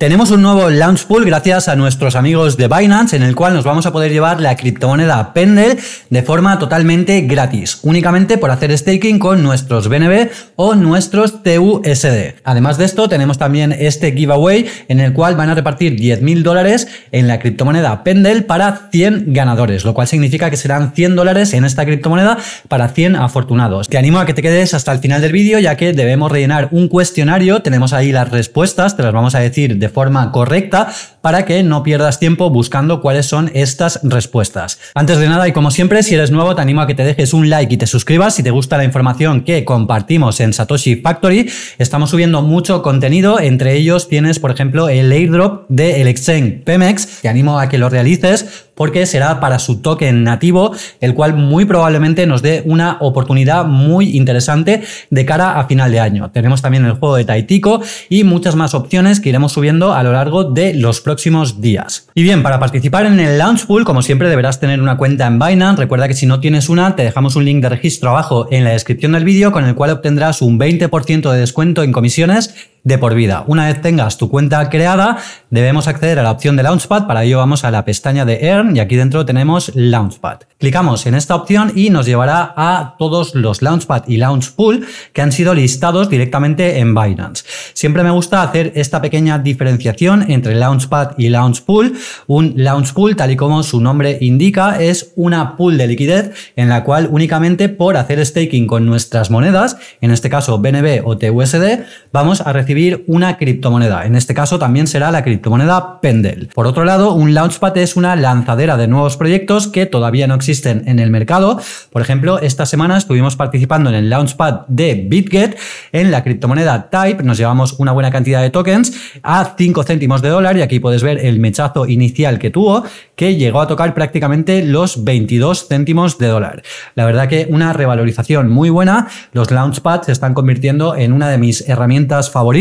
Tenemos un nuevo launch pool gracias a nuestros amigos de Binance en el cual nos vamos a poder llevar la criptomoneda Pendle de forma totalmente gratis, únicamente por hacer staking con nuestros BNB o nuestros TUSD. Además de esto, tenemos también este giveaway en el cual van a repartir 10.000 dólares en la criptomoneda Pendle para 100 ganadores, lo cual significa que serán 100 dólares en esta criptomoneda para 100 afortunados. Te animo a que te quedes hasta el final del vídeo ya que debemos rellenar un cuestionario, tenemos ahí las respuestas, te las vamos a decir de forma correcta para que no pierdas tiempo buscando cuáles son estas respuestas. Antes de nada y como siempre, si eres nuevo, te animo a que te dejes un like y te suscribas si te gusta la información que compartimos en Satoshi Factory. Estamos subiendo mucho contenido, entre ellos tienes, por ejemplo, el airdrop del de exchange Pemex. Te animo a que lo realices porque será para su token nativo, el cual muy probablemente nos dé una oportunidad muy interesante de cara a final de año. Tenemos también el juego de Taitico y muchas más opciones que iremos subiendo a lo largo de los próximos días. Y bien, para participar en el Launch Pool, como siempre, deberás tener una cuenta en Binance. Recuerda que si no tienes una, te dejamos un link de registro abajo en la descripción del vídeo con el cual obtendrás un 20% de descuento en comisiones de por vida. Una vez tengas tu cuenta creada, debemos acceder a la opción de Launchpad. Para ello vamos a la pestaña de Earn y aquí dentro tenemos Launchpad. Clicamos en esta opción y nos llevará a todos los Launchpad y Launchpool que han sido listados directamente en Binance. Siempre me gusta hacer esta pequeña diferenciación entre Launchpad y Launchpool. Un Launchpool, tal y como su nombre indica, es una pool de liquidez en la cual únicamente por hacer staking con nuestras monedas, en este caso BNB o TUSD, vamos a recibir una criptomoneda. En este caso también será la criptomoneda Pendel. Por otro lado, un Launchpad es una lanzadera de nuevos proyectos que todavía no existen en el mercado. Por ejemplo, esta semana estuvimos participando en el Launchpad de BitGet en la criptomoneda Type. Nos llevamos una buena cantidad de tokens a 5 céntimos de dólar y aquí puedes ver el mechazo inicial que tuvo que llegó a tocar prácticamente los 22 céntimos de dólar. La verdad que una revalorización muy buena. Los Launchpads se están convirtiendo en una de mis herramientas favoritas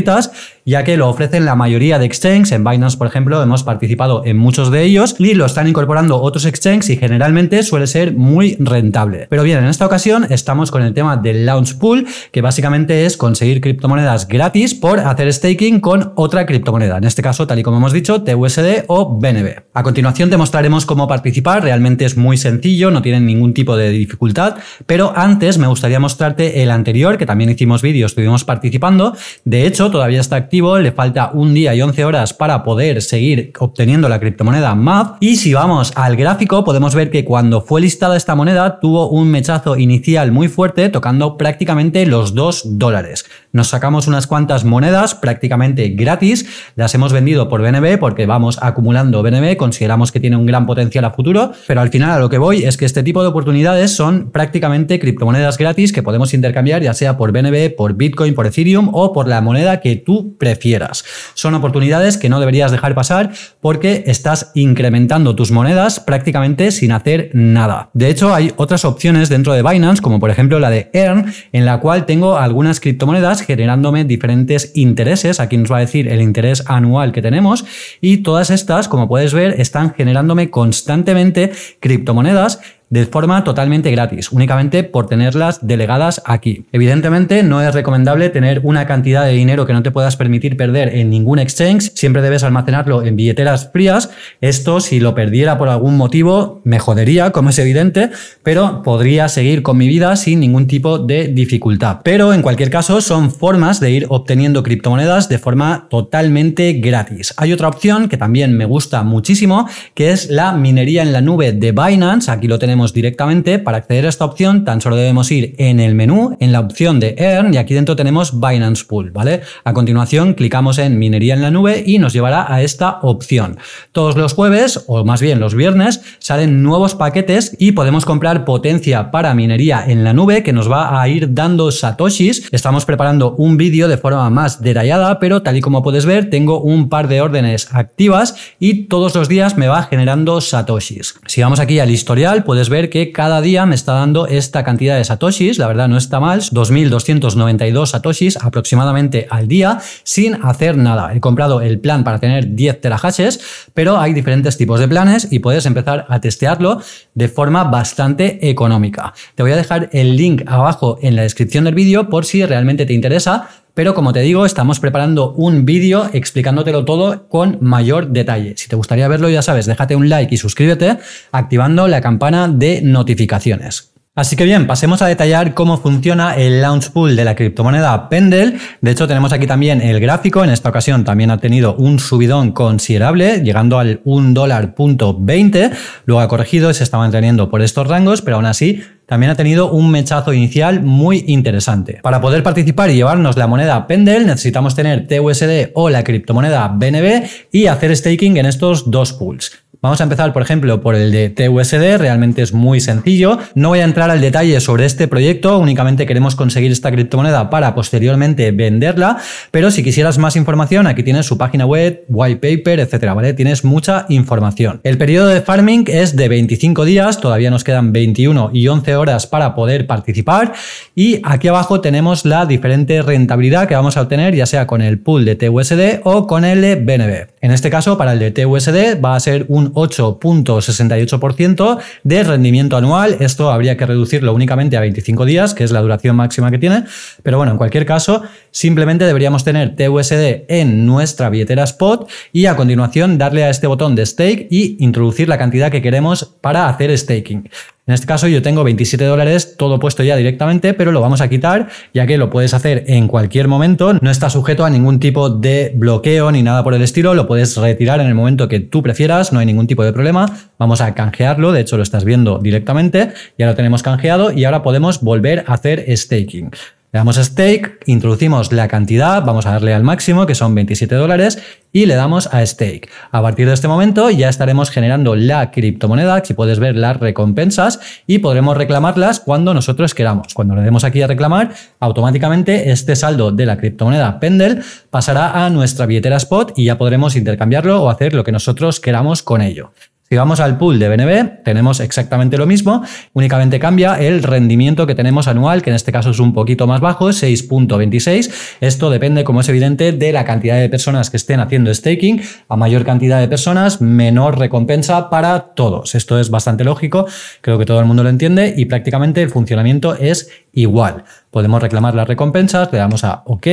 ya que lo ofrecen la mayoría de exchanges. En Binance, por ejemplo, hemos participado en muchos de ellos y lo están incorporando otros exchanges y generalmente suele ser muy rentable. Pero bien, en esta ocasión estamos con el tema del Launch Pool, que básicamente es conseguir criptomonedas gratis por hacer staking con otra criptomoneda. En este caso, tal y como hemos dicho, TUSD o BNB. A continuación te mostraremos cómo participar. Realmente es muy sencillo, no tienen ningún tipo de dificultad, pero antes me gustaría mostrarte el anterior, que también hicimos vídeos estuvimos participando. De hecho, todavía está activo, le falta un día y 11 horas para poder seguir obteniendo la criptomoneda MAV. Y si vamos al gráfico, podemos ver que cuando fue listada esta moneda tuvo un mechazo inicial muy fuerte, tocando prácticamente los 2 dólares. Nos sacamos unas cuantas monedas prácticamente gratis, las hemos vendido por BNB porque vamos acumulando BNB, consideramos que tiene un gran potencial a futuro, pero al final a lo que voy es que este tipo de oportunidades son prácticamente criptomonedas gratis que podemos intercambiar ya sea por BNB, por Bitcoin, por Ethereum o por la moneda que tú prefieras. Son oportunidades que no deberías dejar pasar porque estás incrementando tus monedas prácticamente sin hacer nada. De hecho, hay otras opciones dentro de Binance, como por ejemplo la de Earn, en la cual tengo algunas criptomonedas generándome diferentes intereses. Aquí nos va a decir el interés anual que tenemos y todas estas, como puedes ver, están generándome constantemente criptomonedas de forma totalmente gratis, únicamente por tenerlas delegadas aquí. Evidentemente no es recomendable tener una cantidad de dinero que no te puedas permitir perder en ningún exchange, siempre debes almacenarlo en billeteras frías. Esto si lo perdiera por algún motivo me jodería, como es evidente, pero podría seguir con mi vida sin ningún tipo de dificultad. Pero en cualquier caso son formas de ir obteniendo criptomonedas de forma totalmente gratis. Hay otra opción que también me gusta muchísimo, que es la minería en la nube de Binance, aquí lo tenemos directamente. Para acceder a esta opción, tan solo debemos ir en el menú, en la opción de Earn, y aquí dentro tenemos Binance Pool, ¿vale? A continuación, clicamos en Minería en la nube y nos llevará a esta opción. Todos los jueves, o más bien los viernes, salen nuevos paquetes y podemos comprar potencia para minería en la nube que nos va a ir dando satoshis. Estamos preparando un vídeo de forma más detallada, pero tal y como puedes ver, tengo un par de órdenes activas y todos los días me va generando satoshis. Si vamos aquí al historial, puedes ver que cada día me está dando esta cantidad de satoshis, la verdad no está mal, 2.292 satoshis aproximadamente al día sin hacer nada. He comprado el plan para tener 10 terahashes, pero hay diferentes tipos de planes y puedes empezar a testearlo de forma bastante económica. Te voy a dejar el link abajo en la descripción del vídeo por si realmente te interesa pero como te digo, estamos preparando un vídeo explicándotelo todo con mayor detalle. Si te gustaría verlo, ya sabes, déjate un like y suscríbete activando la campana de notificaciones. Así que bien, pasemos a detallar cómo funciona el launch pool de la criptomoneda Pendle. De hecho, tenemos aquí también el gráfico. En esta ocasión también ha tenido un subidón considerable, llegando al 1,20$. Luego ha corregido, se está manteniendo por estos rangos, pero aún así también ha tenido un mechazo inicial muy interesante. Para poder participar y llevarnos la moneda Pendel necesitamos tener TUSD o la criptomoneda BNB y hacer staking en estos dos pools. Vamos a empezar, por ejemplo, por el de TUSD, realmente es muy sencillo. No voy a entrar al detalle sobre este proyecto, únicamente queremos conseguir esta criptomoneda para posteriormente venderla, pero si quisieras más información, aquí tienes su página web, white paper, etcétera, ¿vale? Tienes mucha información. El periodo de farming es de 25 días, todavía nos quedan 21 y 11 horas para poder participar y aquí abajo tenemos la diferente rentabilidad que vamos a obtener, ya sea con el pool de TUSD o con el BNB. En este caso, para el de TUSD va a ser un 8.68% de rendimiento anual. Esto habría que reducirlo únicamente a 25 días, que es la duración máxima que tiene. Pero bueno, en cualquier caso, simplemente deberíamos tener TUSD en nuestra billetera spot y a continuación darle a este botón de stake y introducir la cantidad que queremos para hacer staking. En este caso yo tengo 27 dólares todo puesto ya directamente, pero lo vamos a quitar ya que lo puedes hacer en cualquier momento, no está sujeto a ningún tipo de bloqueo ni nada por el estilo, lo puedes retirar en el momento que tú prefieras, no hay ningún tipo de problema, vamos a canjearlo, de hecho lo estás viendo directamente, ya lo tenemos canjeado y ahora podemos volver a hacer staking. Le damos stake, introducimos la cantidad, vamos a darle al máximo, que son 27 dólares, y le damos a stake. A partir de este momento ya estaremos generando la criptomoneda, si puedes ver las recompensas, y podremos reclamarlas cuando nosotros queramos. Cuando le demos aquí a reclamar, automáticamente este saldo de la criptomoneda Pendel pasará a nuestra billetera Spot y ya podremos intercambiarlo o hacer lo que nosotros queramos con ello. Si vamos al pool de BNB, tenemos exactamente lo mismo, únicamente cambia el rendimiento que tenemos anual, que en este caso es un poquito más bajo, 6.26. Esto depende, como es evidente, de la cantidad de personas que estén haciendo staking. A mayor cantidad de personas, menor recompensa para todos. Esto es bastante lógico, creo que todo el mundo lo entiende y prácticamente el funcionamiento es igual. Podemos reclamar las recompensas, le damos a OK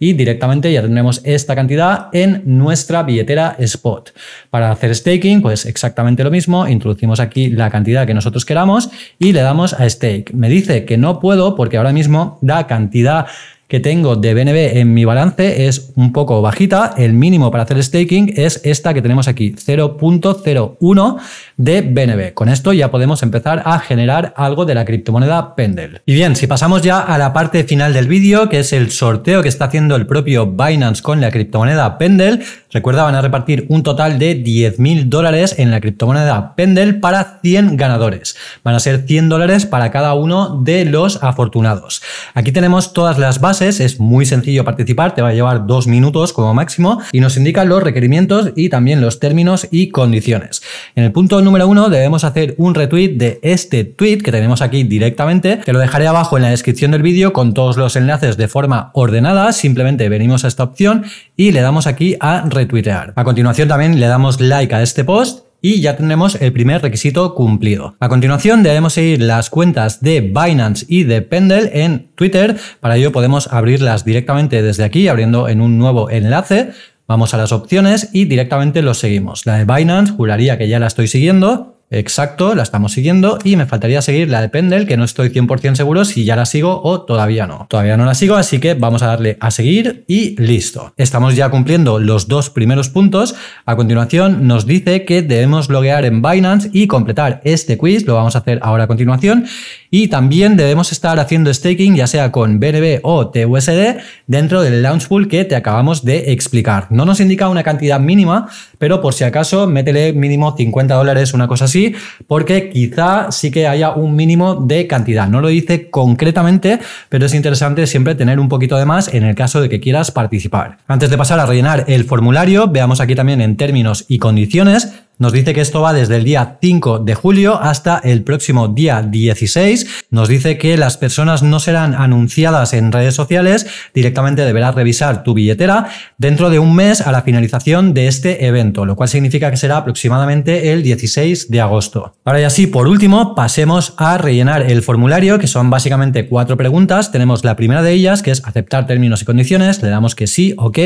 y directamente ya tendremos esta cantidad en nuestra billetera Spot. Para hacer staking, pues exactamente lo mismo, introducimos aquí la cantidad que nosotros queramos y le damos a stake. Me dice que no puedo porque ahora mismo la cantidad que tengo de BNB en mi balance es un poco bajita. El mínimo para hacer staking es esta que tenemos aquí, 0.01 de BNB. Con esto ya podemos empezar a generar algo de la criptomoneda pendel Y bien, si pasamos ya a la parte final del vídeo, que es el sorteo que está haciendo el propio Binance con la criptomoneda pendel recuerda, van a repartir un total de 10.000 dólares en la criptomoneda pendel para 100 ganadores. Van a ser 100 dólares para cada uno de los afortunados. Aquí tenemos todas las bases, es muy sencillo participar, te va a llevar dos minutos como máximo y nos indican los requerimientos y también los términos y condiciones. En el punto número uno, debemos hacer un retweet de este tweet que tenemos aquí directamente, que lo dejaré abajo en la descripción del vídeo con todos los enlaces de forma ordenada. Simplemente venimos a esta opción y le damos aquí a retuitear. A continuación también le damos like a este post y ya tenemos el primer requisito cumplido. A continuación debemos seguir las cuentas de Binance y de Pendle en Twitter, para ello podemos abrirlas directamente desde aquí abriendo en un nuevo enlace Vamos a las opciones y directamente lo seguimos. La de Binance, juraría que ya la estoy siguiendo, Exacto, la estamos siguiendo y me faltaría seguir la de Pendel, que no estoy 100% seguro si ya la sigo o todavía no. Todavía no la sigo, así que vamos a darle a seguir y listo. Estamos ya cumpliendo los dos primeros puntos. A continuación nos dice que debemos loguear en Binance y completar este quiz, lo vamos a hacer ahora a continuación. Y también debemos estar haciendo staking, ya sea con BNB o TUSD, dentro del launch pool que te acabamos de explicar. No nos indica una cantidad mínima, pero por si acaso, métele mínimo 50 dólares, una cosa así, porque quizá sí que haya un mínimo de cantidad. No lo dice concretamente, pero es interesante siempre tener un poquito de más en el caso de que quieras participar. Antes de pasar a rellenar el formulario, veamos aquí también en términos y condiciones nos dice que esto va desde el día 5 de julio hasta el próximo día 16. Nos dice que las personas no serán anunciadas en redes sociales, directamente deberás revisar tu billetera dentro de un mes a la finalización de este evento, lo cual significa que será aproximadamente el 16 de agosto. Ahora y sí, por último, pasemos a rellenar el formulario, que son básicamente cuatro preguntas. Tenemos la primera de ellas, que es aceptar términos y condiciones, le damos que sí, ok.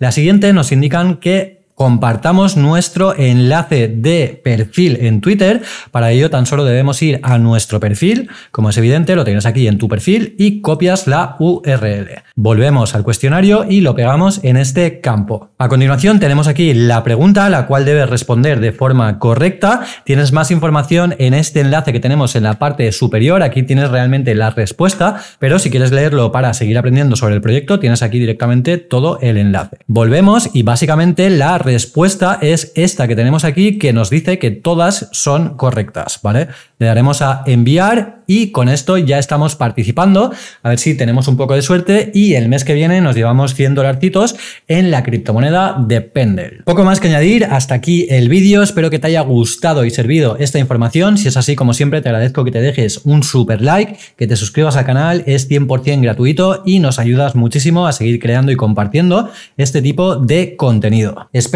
La siguiente nos indican que compartamos nuestro enlace de perfil en Twitter. Para ello tan solo debemos ir a nuestro perfil, como es evidente lo tienes aquí en tu perfil y copias la URL. Volvemos al cuestionario y lo pegamos en este campo. A continuación tenemos aquí la pregunta, a la cual debes responder de forma correcta. Tienes más información en este enlace que tenemos en la parte superior, aquí tienes realmente la respuesta, pero si quieres leerlo para seguir aprendiendo sobre el proyecto, tienes aquí directamente todo el enlace. Volvemos y básicamente la respuesta es esta que tenemos aquí que nos dice que todas son correctas, ¿vale? Le daremos a enviar y con esto ya estamos participando. A ver si tenemos un poco de suerte y el mes que viene nos llevamos 100 dolarcitos en la criptomoneda de Pendle. Poco más que añadir, hasta aquí el vídeo. Espero que te haya gustado y servido esta información. Si es así, como siempre, te agradezco que te dejes un super like, que te suscribas al canal, es 100% gratuito y nos ayudas muchísimo a seguir creando y compartiendo este tipo de contenido. Espero